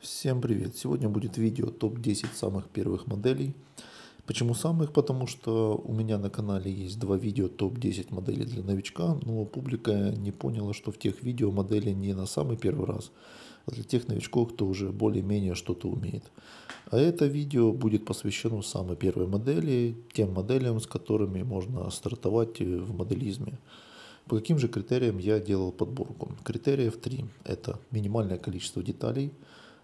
Всем привет! Сегодня будет видео топ-10 самых первых моделей. Почему самых? Потому что у меня на канале есть два видео топ-10 моделей для новичка, но публика не поняла, что в тех видео модели не на самый первый раз, а для тех новичков, кто уже более-менее что-то умеет. А это видео будет посвящено самой первой модели, тем моделям, с которыми можно стартовать э, в моделизме. По каким же критериям я делал подборку? Критериев три. Это минимальное количество деталей –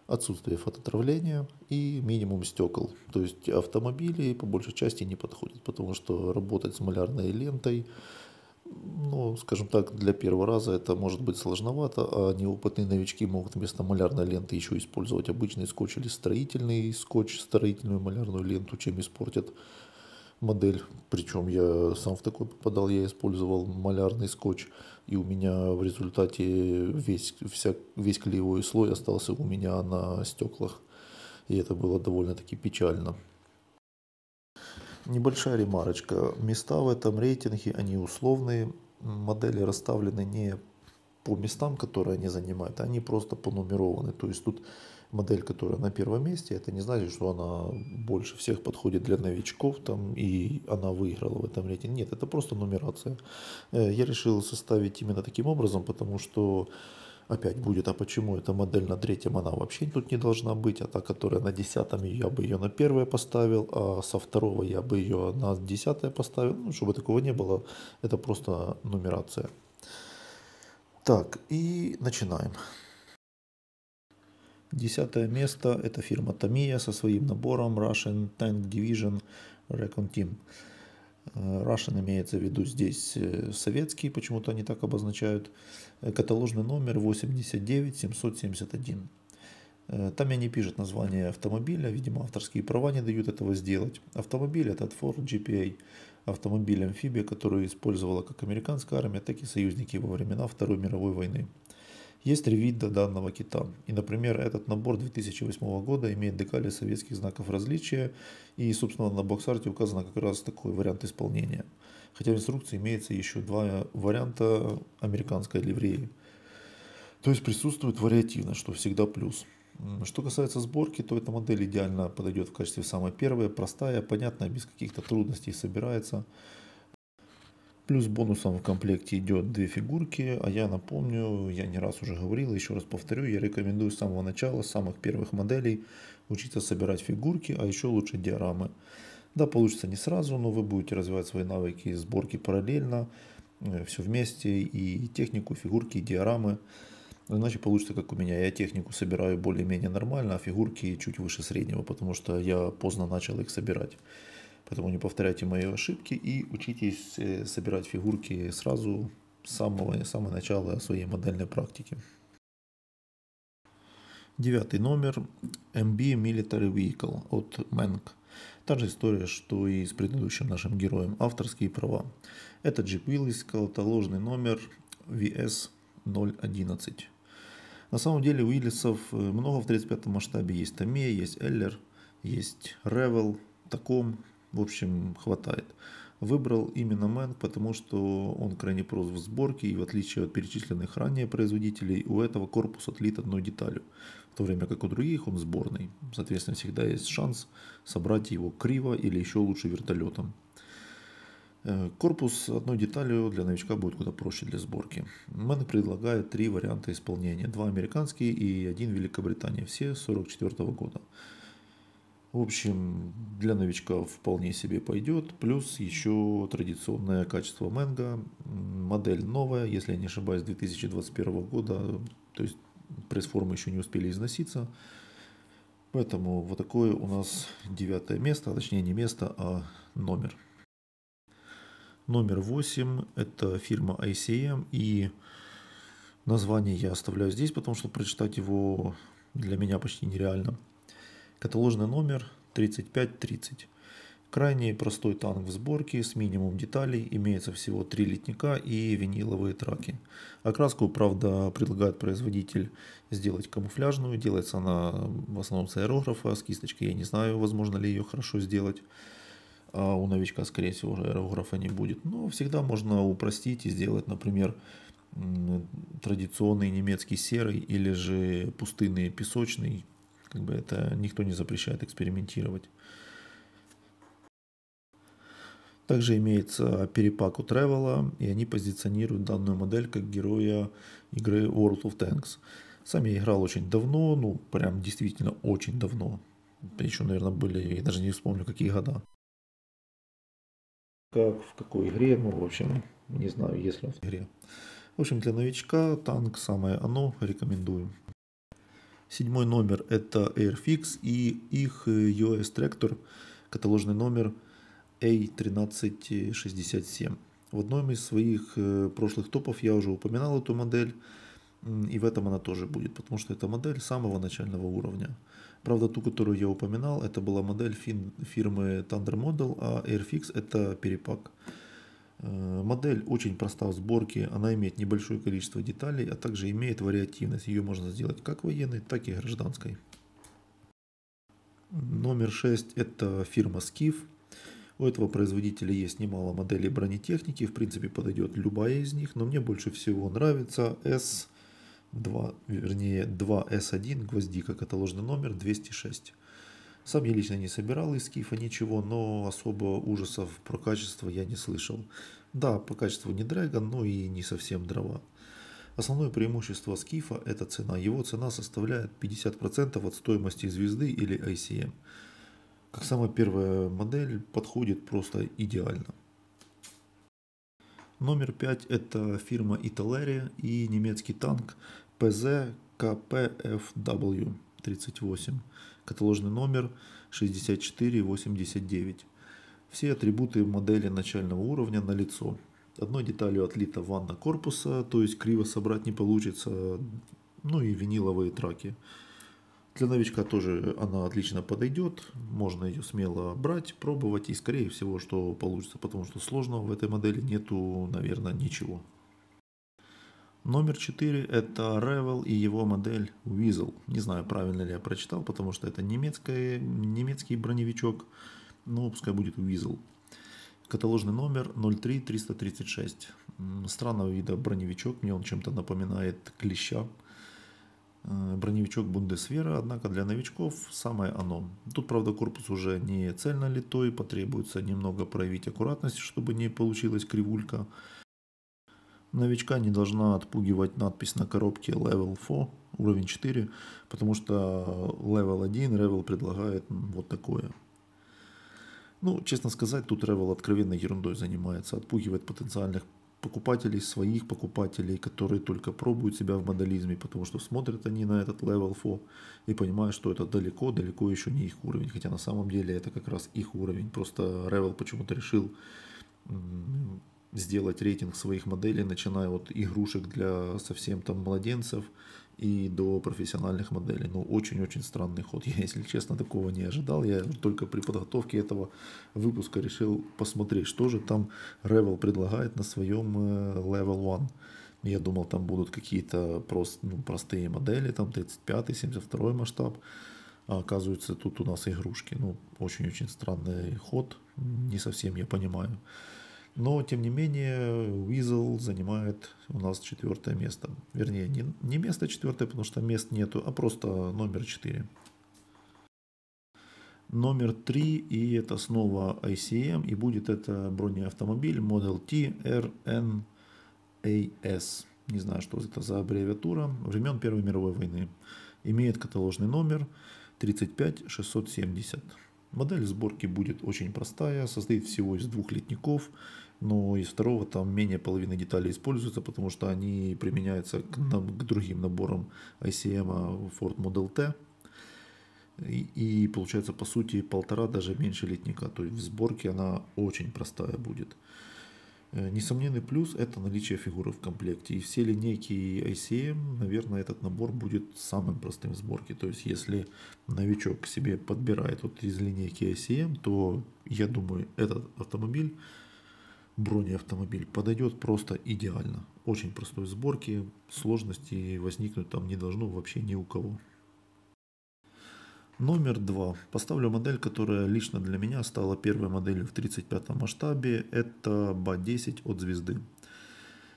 отсутствие фототравления и минимум стекол. То есть автомобили по большей части не подходят, потому что работать с малярной лентой, ну, скажем так, для первого раза это может быть сложновато, а неопытные новички могут вместо малярной ленты еще использовать обычный скотч или строительный скотч, строительную малярную ленту, чем испортят модель. Причем я сам в такой попадал, я использовал малярный скотч, и у меня в результате весь, вся, весь клеевой слой остался у меня на стеклах. И это было довольно-таки печально. Небольшая ремарочка. Места в этом рейтинге, они условные. Модели расставлены не по местам, которые они занимают, они просто понумерованы. То есть тут модель, которая на первом месте, это не значит, что она больше всех подходит для новичков там, и она выиграла в этом рейтинге. Нет, это просто нумерация. Э, я решил составить именно таким образом, потому что опять будет, а почему эта модель на третьем, она вообще тут не должна быть, а та, которая на десятом, я бы ее на первое поставил, а со второго я бы ее на десятое поставил, ну, чтобы такого не было, это просто нумерация. Так, и начинаем. Десятое место – это фирма Tamiya со своим набором Russian Tank Division Recon Team. Э, Russian имеется в виду здесь э, советский, почему-то они так обозначают. Э, каталожный номер 89771. Э, там я не пишет название автомобиля, видимо, авторские права не дают этого сделать. Автомобиль этот Ford GPA, автомобиль амфибия, которую использовала как американская армия, так и союзники во времена Второй мировой войны. Есть три вида данного кита. И, например, этот набор 2008 года имеет декали советских знаков различия, и, собственно, на боксарте указано как раз такой вариант исполнения. Хотя в инструкции имеется еще два варианта американской ливреи. То есть присутствует вариативность, что всегда плюс. Что касается сборки, то эта модель идеально подойдет в качестве самой первой, простая, понятная, без каких-то трудностей собирается. Плюс бонусом в комплекте идет две фигурки, а я напомню, я не раз уже говорил, еще раз повторю, я рекомендую с самого начала, с самых первых моделей учиться собирать фигурки, а еще лучше диорамы. Да, получится не сразу, но вы будете развивать свои навыки сборки параллельно, э, все вместе, и технику, фигурки, и диорамы. Иначе получится, как у меня. Я технику собираю более-менее нормально, а фигурки чуть выше среднего, потому что я поздно начал их собирать. Поэтому не повторяйте мои ошибки и учитесь э, собирать фигурки сразу с самого, с самого начала своей модельной практики. Девятый номер MB Military Vehicle от Menk. Та же история, что и с предыдущим нашим героем. Авторские права. Это Jeep Willys, колотоложный номер VS 011. На самом деле у Иллисов э, много в 35 м масштабе. Есть Томе, есть Эллер, есть Ревел, Таком. В общем, хватает. Выбрал именно Мэнк, потому что он крайне прост в сборке и в отличие от перечисленных ранее производителей, у этого корпус отлит одной деталью, в то время как у других он сборный. Соответственно, всегда есть шанс собрать его криво или еще лучше вертолетом. Корпус одной деталью для новичка будет куда проще для сборки. Мэн предлагает три варианта исполнения. Два американские и один Великобритания. Все 1944 года. В общем, для новичка вполне себе пойдет. Плюс еще традиционное качество Мэнга. Модель новая, если я не ошибаюсь, 2021 года. То есть пресс-формы еще не успели износиться. Поэтому вот такое у нас девятое место, а точнее не место, а номер. Номер 8 – это фирма ICM, и название я оставляю здесь, потому что прочитать его для меня почти нереально. Каталожный номер 3530. Крайне простой танк в сборке, с минимум деталей, имеется всего три литника и виниловые траки. Окраску, правда, предлагает производитель сделать камуфляжную, делается она в основном с аэрографа, с кисточкой, я не знаю, возможно ли ее хорошо сделать а у новичка, скорее всего, аэрографа не будет. Но всегда можно упростить и сделать, например, традиционный немецкий серый или же пустынный песочный. Как бы это никто не запрещает экспериментировать. Также имеется перепак у Тревела, и они позиционируют данную модель как героя игры World of Tanks. Сам я играл очень давно, ну прям действительно очень давно. Еще, наверное, были, я даже не вспомню, какие года как, в какой игре, ну, в общем, не знаю, если он в игре. В общем, для новичка танк самое оно, рекомендую. Седьмой номер это Airfix и их э, US Tractor, каталожный номер A1367. В одном из своих э, прошлых топов я уже упоминал эту модель, и в этом она тоже будет, потому что это модель самого начального уровня. Правда, ту, которую я упоминал, это была модель фин, фирмы Thunder Model, а Airfix это перепак. Э, модель очень проста в сборке, она имеет небольшое количество деталей, а также имеет вариативность. Ее можно сделать как военной, так и гражданской. Номер 6 это фирма Skiff. У этого производителя есть немало моделей бронетехники, в принципе подойдет любая из них, но мне больше всего нравится S 2, вернее 2S1 гвоздика, каталожный номер 206. Сам я лично не собирал из Кифа ничего, но особо ужасов про качество я не слышал. Да, по качеству не Dragon, но и не совсем дрова. Основное преимущество скифа – это цена. Его цена составляет 50% от стоимости звезды или ICM. Эм. Как самая первая модель подходит просто идеально. Номер 5 – это фирма Италерия и немецкий танк ПЗ КПФW38, каталожный номер 6489. Все атрибуты модели начального уровня на лицо. Одной деталью отлита ванна корпуса, то есть криво собрать не получится, ну и виниловые траки. Для новичка тоже она отлично подойдет, можно ее смело брать, пробовать и скорее всего, что получится, потому что сложного в этой модели нету, наверное, ничего. Номер 4 это Revel и его модель Weasel. Не знаю, правильно ли я прочитал, потому что это немецкая, немецкий броневичок. Ну, пускай будет Weasel. Каталожный номер 03336. Странного вида броневичок, мне он чем-то напоминает клеща. Э, броневичок Бундесвера, однако для новичков самое оно. Тут, правда, корпус уже не цельно литой, потребуется немного проявить аккуратность, чтобы не получилась кривулька. Новичка не должна отпугивать надпись на коробке Level 4, уровень 4, потому что Level 1 Revel предлагает вот такое. Ну, честно сказать, тут Revel откровенно ерундой занимается, отпугивает потенциальных покупателей, своих покупателей, которые только пробуют себя в модализме, потому что смотрят они на этот Level 4 и понимают, что это далеко-далеко еще не их уровень, хотя на самом деле это как раз их уровень, просто Revel почему-то решил сделать рейтинг своих моделей, начиная от игрушек для совсем там младенцев и до профессиональных моделей. Но ну, очень-очень странный ход. Я, если честно, такого не ожидал. Я только при подготовке этого выпуска решил посмотреть, что же там Revel предлагает на своем э, Level one. Я думал, там будут какие-то прост, ну, простые модели, там 35-й, 72-й масштаб. А оказывается, тут у нас игрушки. Ну, очень-очень странный ход. Не совсем я понимаю. Но, тем не менее, Weasel занимает у нас четвертое место. Вернее, не, не место четвертое, потому что мест нету, а просто номер четыре. Номер три, и это снова ICM, и будет это бронеавтомобиль Model T RNAS. Не знаю, что это за аббревиатура. Времен Первой мировой войны. Имеет каталожный номер 35670. Модель сборки будет очень простая, состоит всего из двух литников, но из второго там менее половины деталей используется, потому что они применяются к, нам, к другим наборам ICM а, Ford Model T. И, и получается по сути полтора, даже меньше литника. То есть в сборке она очень простая будет. Э, несомненный плюс – это наличие фигуры в комплекте. И все линейки ICM, наверное, этот набор будет самым простым в сборке. То есть, если новичок себе подбирает вот из линейки ICM, то, я думаю, этот автомобиль, бронеавтомобиль, подойдет просто идеально. Очень простой в сборке, сложностей возникнуть там не должно вообще ни у кого. Номер два. Поставлю модель, которая лично для меня стала первой моделью в 35 масштабе. Это БА-10 от звезды.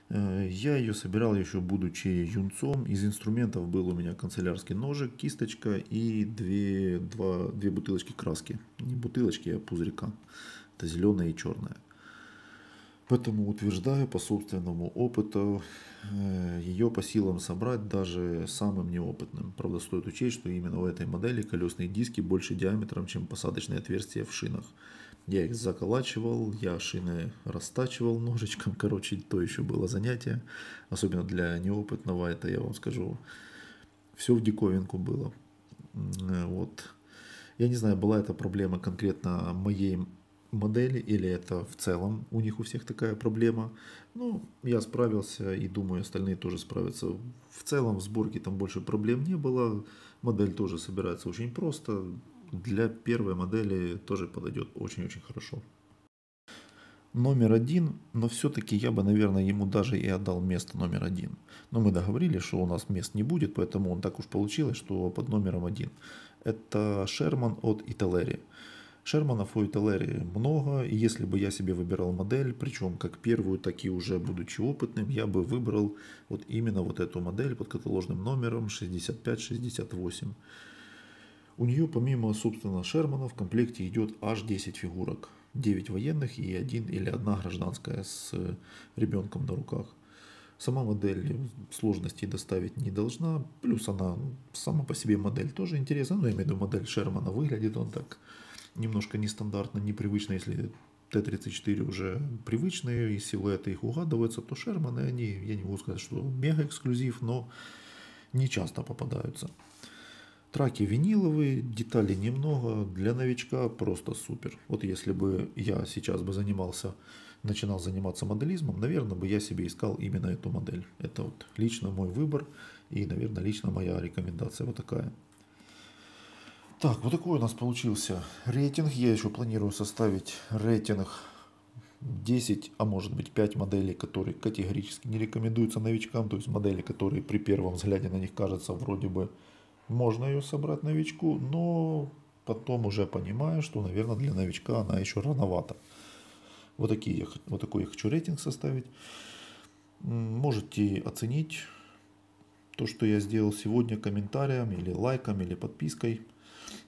Э, я ее собирал еще будучи юнцом. Из инструментов был у меня канцелярский ножик, кисточка и две, два, две бутылочки краски. Не бутылочки, а пузырька. Это зеленая и черная. Поэтому утверждаю по собственному опыту, э, ее по силам собрать даже самым неопытным. Правда, стоит учесть, что именно у этой модели колесные диски больше диаметром, чем посадочные отверстия в шинах. Я их заколачивал, я шины растачивал ножичком, короче, то еще было занятие. Особенно для неопытного, это я вам скажу, все в диковинку было. Вот. Я не знаю, была эта проблема конкретно моей модели, или это в целом у них у всех такая проблема. Ну, я справился и думаю, остальные тоже справятся. В целом в сборке там больше проблем не было. Модель тоже собирается очень просто. Для первой модели тоже подойдет очень-очень хорошо. Номер один, но все-таки я бы, наверное, ему даже и отдал место номер один. Но мы договорились, что у нас мест не будет, поэтому он так уж получилось, что под номером один. Это Шерман от Ителлери. Шермана Фойтелери много, и если бы я себе выбирал модель, причем как первую, так и уже будучи опытным, я бы выбрал вот именно вот эту модель под каталожным номером 6568. У нее помимо, собственно, Шермана в комплекте идет аж 10 фигурок. 9 военных и 1 или 1 гражданская с ребенком на руках. Сама модель сложности доставить не должна, плюс она сама по себе модель тоже интересна, но я имею в виду модель Шермана, выглядит он так немножко нестандартно, непривычно, если Т-34 уже привычные, и силуэты их угадываются, то Шерманы, они, я не могу сказать, что мега эксклюзив, но не часто попадаются. Траки виниловые, деталей немного, для новичка просто супер. Вот если бы я сейчас бы занимался, начинал заниматься моделизмом, наверное, бы я себе искал именно эту модель. Это вот лично мой выбор и, наверное, лично моя рекомендация вот такая. Так, вот такой у нас получился рейтинг. Я еще планирую составить рейтинг 10, а может быть 5 моделей, которые категорически не рекомендуются новичкам. То есть модели, которые при первом взгляде на них кажется вроде бы можно ее собрать новичку, но потом уже понимаю, что, наверное, для новичка она еще рановато. Вот, такие, вот такой я хочу рейтинг составить. Можете оценить то, что я сделал сегодня комментарием или лайком или подпиской.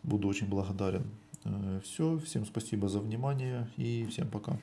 Буду очень благодарен. Э, Все, всем спасибо за внимание и всем пока.